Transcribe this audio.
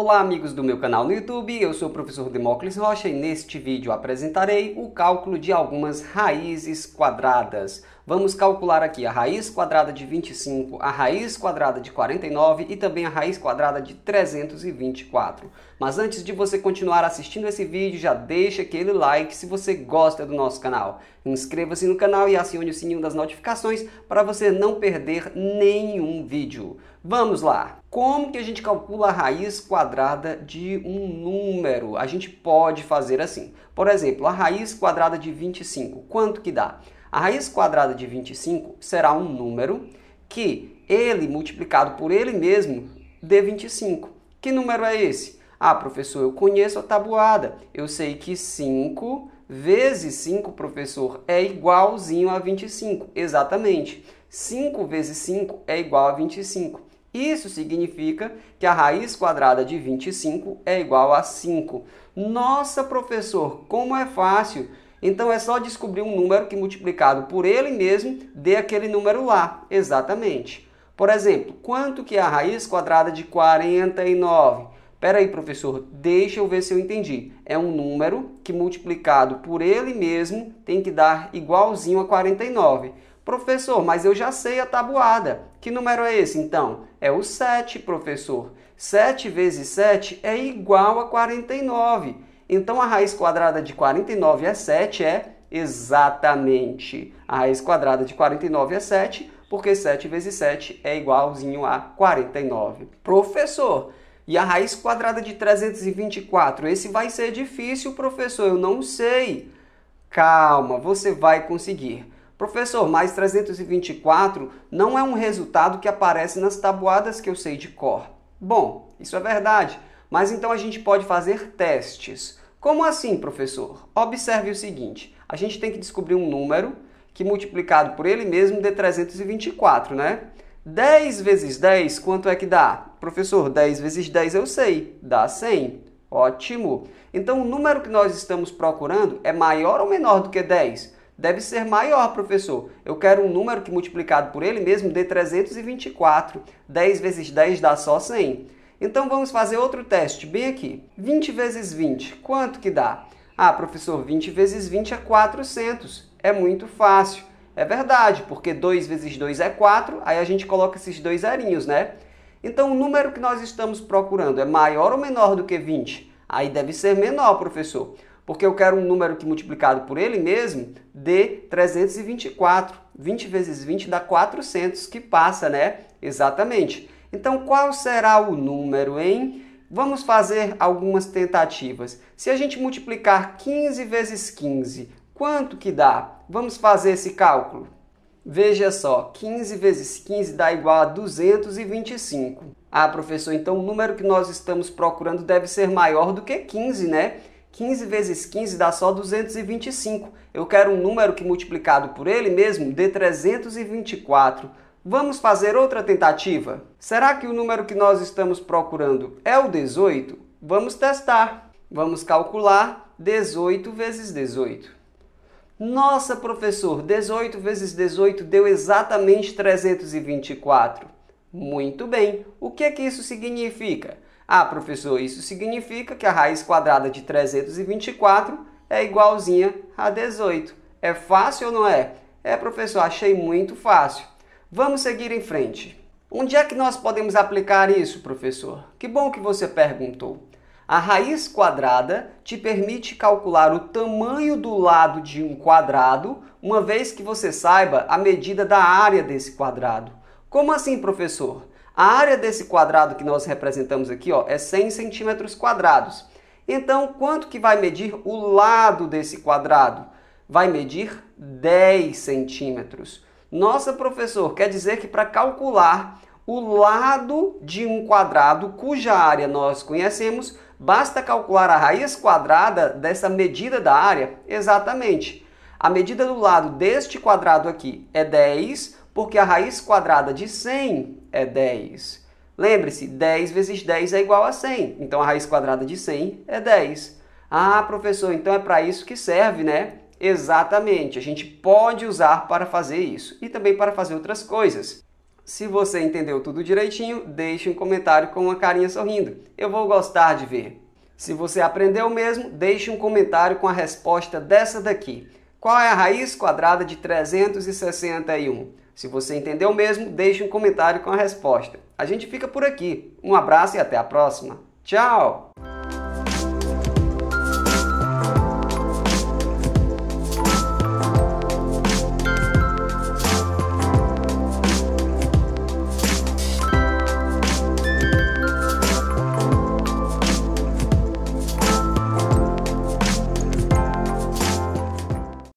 Olá amigos do meu canal no YouTube, eu sou o professor Demócles Rocha e neste vídeo apresentarei o cálculo de algumas raízes quadradas. Vamos calcular aqui a raiz quadrada de 25, a raiz quadrada de 49 e também a raiz quadrada de 324. Mas antes de você continuar assistindo esse vídeo, já deixa aquele like se você gosta do nosso canal. Inscreva-se no canal e acione o sininho das notificações para você não perder nenhum vídeo. Vamos lá! Como que a gente calcula a raiz quadrada de um número? A gente pode fazer assim. Por exemplo, a raiz quadrada de 25, quanto que dá? A raiz quadrada de 25 será um número que ele multiplicado por ele mesmo dê 25. Que número é esse? Ah, professor, eu conheço a tabuada. Eu sei que 5 vezes 5, professor, é igualzinho a 25. Exatamente. 5 vezes 5 é igual a 25. Isso significa que a raiz quadrada de 25 é igual a 5. Nossa, professor, como é fácil! Então é só descobrir um número que multiplicado por ele mesmo dê aquele número lá, exatamente. Por exemplo, quanto que é a raiz quadrada de 49? Pera aí, professor, deixa eu ver se eu entendi. É um número que multiplicado por ele mesmo tem que dar igualzinho a 49. Professor, mas eu já sei a tabuada. Que número é esse então? É o 7, professor. 7 vezes 7 é igual a 49. Então a raiz quadrada de 49 é 7 é exatamente a raiz quadrada de 49 é 7, porque 7 vezes 7 é igualzinho a 49. Professor, e a raiz quadrada de 324? Esse vai ser difícil, professor, eu não sei. Calma, você vai conseguir. Professor, mais 324 não é um resultado que aparece nas tabuadas que eu sei de cor. Bom, isso é verdade. Mas então a gente pode fazer testes. Como assim, professor? Observe o seguinte: a gente tem que descobrir um número que multiplicado por ele mesmo dê 324, né? 10 vezes 10, quanto é que dá? Professor, 10 vezes 10 eu sei, dá 100. Ótimo! Então o número que nós estamos procurando é maior ou menor do que 10? Deve ser maior, professor. Eu quero um número que multiplicado por ele mesmo dê 324. 10 vezes 10 dá só 100. Então vamos fazer outro teste, bem aqui. 20 vezes 20, quanto que dá? Ah, professor, 20 vezes 20 é 400. É muito fácil. É verdade, porque 2 vezes 2 é 4, aí a gente coloca esses dois zerinhos, né? Então o número que nós estamos procurando é maior ou menor do que 20? Aí deve ser menor, professor, porque eu quero um número que multiplicado por ele mesmo dê 324. 20 vezes 20 dá 400, que passa, né? Exatamente. Então, qual será o número, hein? Vamos fazer algumas tentativas. Se a gente multiplicar 15 vezes 15, quanto que dá? Vamos fazer esse cálculo. Veja só, 15 vezes 15 dá igual a 225. Ah, professor, então o número que nós estamos procurando deve ser maior do que 15, né? 15 vezes 15 dá só 225. Eu quero um número que multiplicado por ele mesmo dê 324. Vamos fazer outra tentativa? Será que o número que nós estamos procurando é o 18? Vamos testar. Vamos calcular 18 vezes 18. Nossa, professor, 18 vezes 18 deu exatamente 324. Muito bem. O que é que isso significa? Ah, professor, isso significa que a raiz quadrada de 324 é igualzinha a 18. É fácil ou não é? É, professor, achei muito fácil. Vamos seguir em frente. Onde é que nós podemos aplicar isso, professor? Que bom que você perguntou. A raiz quadrada te permite calcular o tamanho do lado de um quadrado, uma vez que você saiba a medida da área desse quadrado. Como assim, professor? A área desse quadrado que nós representamos aqui ó, é 100 centímetros quadrados. Então, quanto que vai medir o lado desse quadrado? Vai medir 10 centímetros. Nossa, professor, quer dizer que para calcular o lado de um quadrado cuja área nós conhecemos, basta calcular a raiz quadrada dessa medida da área? Exatamente. A medida do lado deste quadrado aqui é 10, porque a raiz quadrada de 100 é 10. Lembre-se, 10 vezes 10 é igual a 100. Então, a raiz quadrada de 100 é 10. Ah, professor, então é para isso que serve, né? Exatamente, a gente pode usar para fazer isso e também para fazer outras coisas. Se você entendeu tudo direitinho, deixe um comentário com uma carinha sorrindo. Eu vou gostar de ver. Se você aprendeu mesmo, deixe um comentário com a resposta dessa daqui. Qual é a raiz quadrada de 361? Se você entendeu mesmo, deixe um comentário com a resposta. A gente fica por aqui. Um abraço e até a próxima. Tchau!